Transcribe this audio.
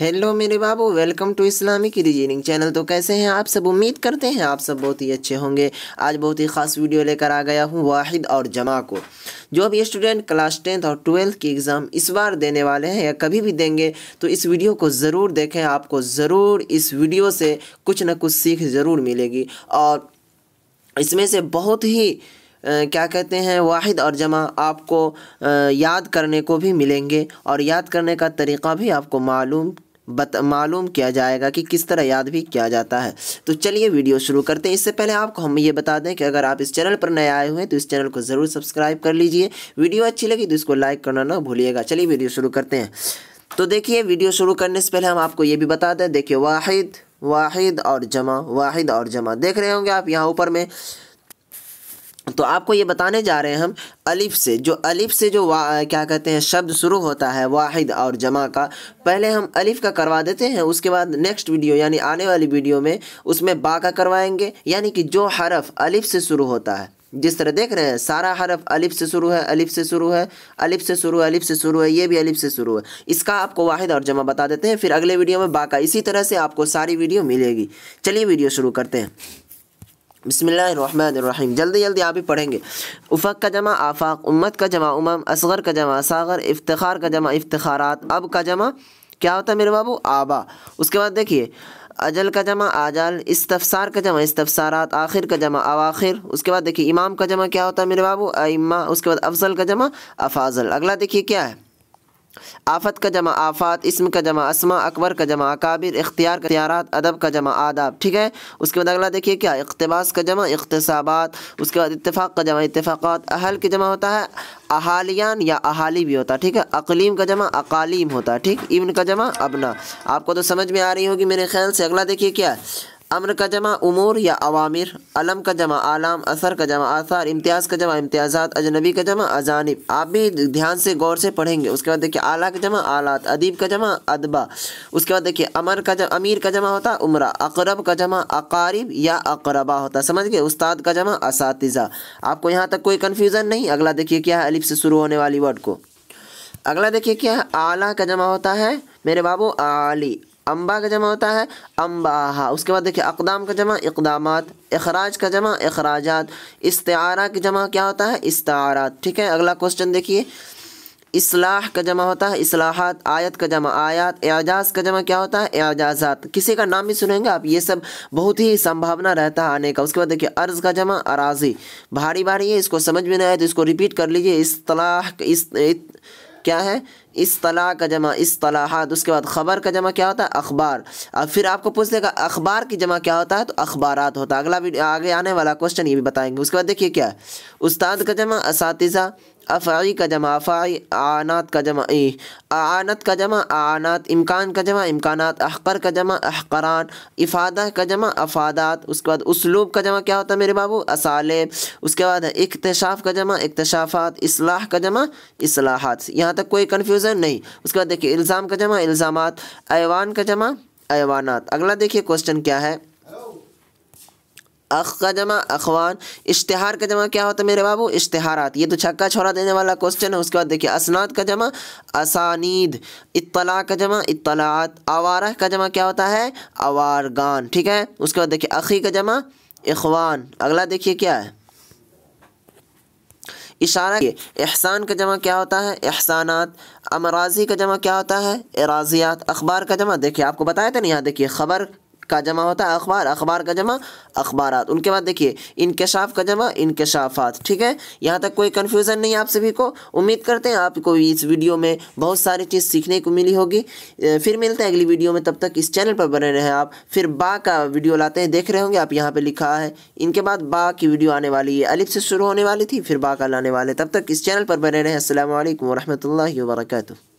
hello मेरे बाबू welcome to Islamic reasoning channel तो कैसे हैं आप सब उम्मीद करते हैं आप सब बहुत ही अच्छे होंगे आज बहुत ही ख़ास वीडियो लेकर आ गया हूं वाहिद और जमा को जो भी स्टूडेंट क्लास टेंथ और ट्वेल्थ की एग्ज़ाम इस बार देने वाले हैं या कभी भी देंगे तो इस वीडियो को ज़रूर देखें आपको ज़रूर इस वीडियो से कुछ ना कुछ सीख ज़रूर मिलेगी और इसमें से बहुत ही क्या कहते हैं वाहिद और जमा आपको याद करने को भी मिलेंगे और याद करने का तरीका भी आपको मालूम बत मालूम किया जाएगा कि किस तरह याद भी किया जाता है तो चलिए वीडियो शुरू करते हैं इससे पहले आपको हम ये बता दें कि अगर आप इस चैनल पर नए आए हुए हैं तो इस चैनल को ज़रूर सब्सक्राइब कर लीजिए वीडियो अच्छी लगी तो इसको लाइक करना ना भूलिएगा चलिए वीडियो शुरू करते हैं तो देखिए वीडियो शुरू करने से पहले हम आपको ये भी बता दें देखिए वाहिद वाहिद और जमा वाहिद और जमा देख रहे होंगे आप यहाँ ऊपर में तो आपको ये बताने जा रहे हैं हम अलिफ से जो अलिफ से जो क्या कहते हैं शब्द शुरू होता है वाहिद और जमा का पहले हम अलिफ का करवा देते हैं उसके बाद नेक्स्ट वीडियो यानी आने वाली वीडियो में उसमें बा का करवाएंगे यानी कि जो हरफ अलिफ से शुरू होता है जिस तरह देख रहे हैं सारा हरफ अलिफ से शुरू है अलिफ से शुरू है अलिफ से शुरू है अलिफ से शुरू है ये भी अलिफ से शुरू है इसका आपको वाहिद और जमा बता देते हैं फिर अगले वीडियो में बाका इसी तरह से आपको सारी वीडियो मिलेगी चलिए वीडियो शुरू करते हैं बसमीम जल्दी जल्दी आप ही पढ़ेंगे उफ़क का जमा आफाक उम्मत का जमा उमम असगर का जमा सागर इफ्तार का जमा इफ्तारात अब का जमा क्या होता है मेरे बाबू आबा उसके बाद देखिए अजल का जमा आजल इस्तफसार का जमा इस्तफसारात आखिर का जमा अवाखिर उसके बाद देखिए इमाम का जमा क्या होता है मेरे बाबू अम्मा उसके बाद अफजल का जमा अफाजल अगला देखिए क्या है आफत का जमा आफात इसम का जमा असमा अकबर का जमा अकाबिर इख्तियार का इख्तियारत अदब का जमा आदाब ठीक है उसके बाद अगला देखिए क्या इकतबास का जमा इकतसाबात उसके बाद इतफ़ाक़ का जमा इतफ़ाक़ात अहल के जमा होता है अहालियान या अहाली भी होता है ठीक है अकलीम का जमा अकालीम होता है ठीक इब्न का जमा अबना आपको तो समझ में आ रही होगी मेरे ख्याल से अगला देखिए क्या है अमर का जमा उमूर या अवामिर अलम का जमा आलाम असर का जमा आसार इम्तियाज़ का जमा इम्तियाज़ात अजनबी का जमा अजानब आप भी ध्यान से गौर से पढ़ेंगे उसके बाद देखिए आला का जमा आलात अदीब का जमा अदबा उसके बाद देखिए अमर का जमा अमीर का जमा होता उमरा अकरब का जमा अकारिब या अकरबा होता समझ गए उस्ताद का जमा असातिज़ा आपको यहाँ तक कोई कन्फ्यूज़न नहीं अगला देखिए क्या है अलिफ से शुरू होने वाली वर्ड को अगला देखिए क्या है आला का जमा होता है मेरे बाबू आली अम्बा का जमा होता है अम्बाहा उसके बाद देखिए अकदाम का जमा इकदाम अखराज का जमा अखराज इसतारा की जमा क्या होता है इसतारा ठीक है अगला क्वेश्चन देखिए इसलाह का जमा होता है इसलाहत आयत का जमा आयात एजाज का जमा क्या होता है एजाजात किसी का नाम भी सुनेंगे आप ये सब बहुत ही संभावना रहता है आने का उसके बाद देखिए अर्ज का जमा अराजी भारी भारी है इसको समझ में नहीं आया तो इसको रिपीट कर लीजिए इसलाह इस, क्या है इस तला का जमा इस उसके बाद ख़बर का जमा क्या होता है अखबार अब फिर आपको पूछ लेगा अखबार की जमा क्या होता है तो अखबार होता है अगला आगे आने वाला क्वेश्चन ये भी बताएंगे उसके बाद देखिए क्या उस्ताद का जमा इस अफ़ाई का जमा अफ़ाई आनात का जमा आनत का जमा आनात इम्कान का जमा इम्कानात अहकर का जमा अहकरान इफ़ादा का जमा अफ़ादात उसके बाद उसलूब का जमा क्या होता है मेरे बाबू असाले उसके बाद इकतशाफ़ का जमा इकतशाफ़ात इसलाह का जमा इसलाहत यहाँ तक कोई कन्फ्यूज़न से नहीं उसके बाद देखिए इल्ज़ाम का जमा इल्ज़ाम ऐवान का जमा ऐवानात अगला देखिए क्वेश्चन क्या है अख का जमा अखवान इश्तहार का जमा क्या होता है मेरे बाबू इश्तहारात ये तो छक्का छोड़ा देने वाला क्वेश्चन है उसके बाद देखिए असनाद का जमा असानीद इतला का जमा इतलात आवारा का जमा क्या होता है आवारगान ठीक है उसके बाद देखिए अखी का जमा इखवान अगला देखिए क्या है इशारा के एहसान का जमा क्या होता है एहसानात अमराजी का जमा क्या होता है एराजियात अखबार का जमा देखिए आपको बताया था तो ना यहाँ देखिए खबर का जमा होता है अखबार अखबार का जमा अखबार उनके बाद देखिए इनकशाफ का जमा इनकशाफात ठीक है यहाँ तक कोई कन्फ्यूज़न नहीं आप सभी को उम्मीद करते हैं आपको इस वीडियो में बहुत सारी चीज़ सीखने को मिली होगी फिर मिलते हैं अगली वीडियो में तब तक इस चैनल पर बने रहें आप फिर बा का वीडियो लाते हैं देख रहे होंगे आप यहाँ पर लिखा है इनके बाद बा की वीडियो आने वाली है अलिफ से शुरू होने वाली थी फिर बा का लाने वाले तब तक इस चैनल पर बने रहें असल वरहमल वर्का